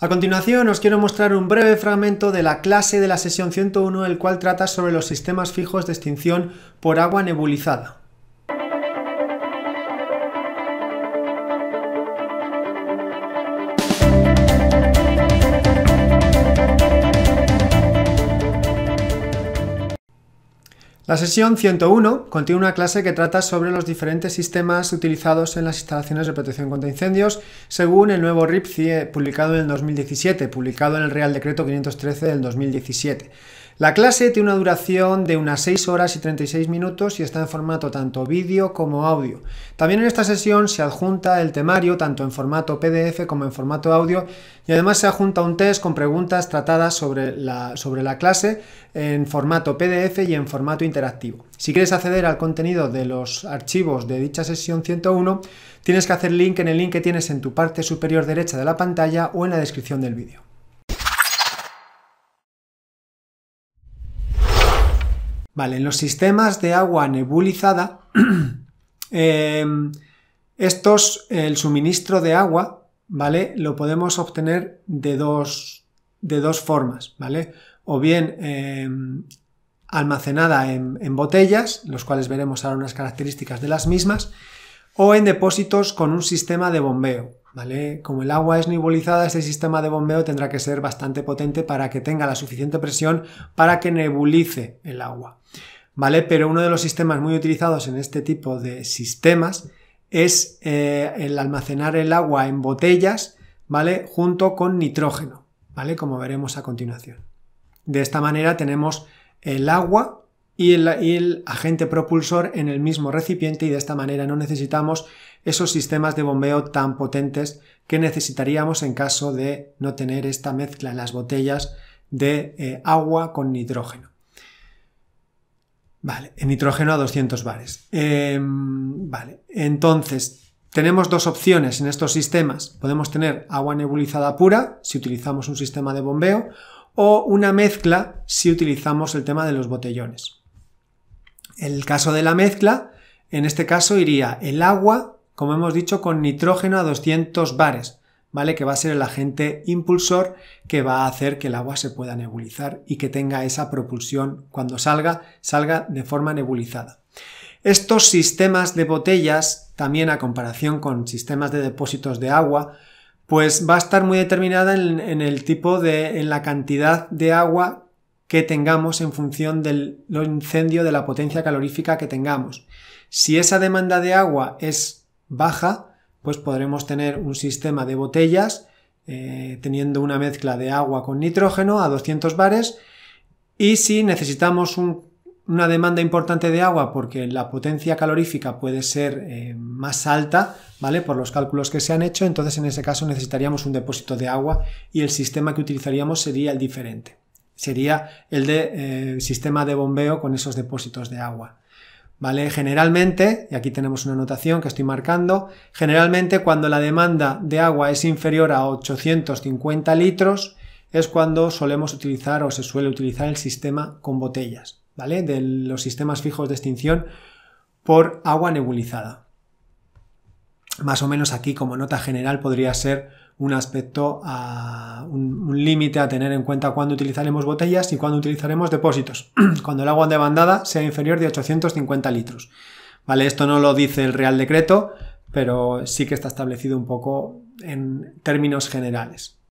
A continuación os quiero mostrar un breve fragmento de la clase de la sesión 101 el cual trata sobre los sistemas fijos de extinción por agua nebulizada. La sesión 101 contiene una clase que trata sobre los diferentes sistemas utilizados en las instalaciones de protección contra incendios según el nuevo RIPCIE publicado en el 2017, publicado en el Real Decreto 513 del 2017. La clase tiene una duración de unas 6 horas y 36 minutos y está en formato tanto vídeo como audio. También en esta sesión se adjunta el temario tanto en formato PDF como en formato audio y además se adjunta un test con preguntas tratadas sobre la, sobre la clase en formato PDF y en formato interactivo. Si quieres acceder al contenido de los archivos de dicha sesión 101, tienes que hacer link en el link que tienes en tu parte superior derecha de la pantalla o en la descripción del vídeo. en los sistemas de agua nebulizada, eh, el suministro de agua, Lo podemos obtener de dos, formas, O bien eh, almacenada en, en botellas, los cuales veremos ahora unas características de las mismas, o en depósitos con un sistema de bombeo. ¿Vale? Como el agua es nebulizada, ese sistema de bombeo tendrá que ser bastante potente para que tenga la suficiente presión para que nebulice el agua. ¿Vale? Pero uno de los sistemas muy utilizados en este tipo de sistemas es eh, el almacenar el agua en botellas, ¿vale? Junto con nitrógeno, ¿vale? Como veremos a continuación. De esta manera tenemos el agua y el, agente propulsor en el mismo recipiente y de esta manera no necesitamos esos sistemas de bombeo tan potentes que necesitaríamos en caso de no tener esta mezcla en las botellas de eh, agua con nitrógeno. Vale, en nitrógeno a 200 bares. Em, vale, entonces tenemos dos opciones en estos sistemas. Podemos tener agua nebulizada pura si utilizamos un sistema de bombeo o una mezcla si utilizamos el tema de los botellones. El caso de la mezcla, en este caso iría el agua, como hemos dicho, con nitrógeno a 200 bares, ¿vale? Que va a ser el agente impulsor que va a hacer que el agua se pueda nebulizar y que tenga esa propulsión cuando salga, salga de forma nebulizada. Estos sistemas de botellas, también a comparación con sistemas de depósitos de agua, pues va a estar muy determinada en, el tipo de, en la cantidad de agua que tengamos en función del incendio de la potencia calorífica que tengamos. Si esa demanda de agua es baja, pues podremos tener un sistema de botellas eh, teniendo una mezcla de agua con nitrógeno a 200 bares y si necesitamos una demanda importante de agua porque la potencia calorífica puede ser eh, más alta, ¿vale? Por los cálculos que se han hecho, entonces en ese caso necesitaríamos un depósito de agua y el sistema que utilizaríamos sería el diferente sería el de eh, sistema de bombeo con esos depósitos de agua. ¿Vale? Generalmente, y aquí tenemos una anotación que estoy marcando, generalmente cuando la demanda de agua es inferior a 850 litros es cuando solemos utilizar o se suele utilizar el sistema con botellas, ¿vale? De los sistemas fijos de extinción por agua nebulizada. Más o menos aquí como nota general podría ser un aspecto, a, un, límite a tener en cuenta cuando utilizaremos botellas y cuando utilizaremos depósitos, cuando el agua bandada sea inferior de 850 litros. Vale, esto no lo dice el Real Decreto, pero sí que está establecido un poco en términos generales.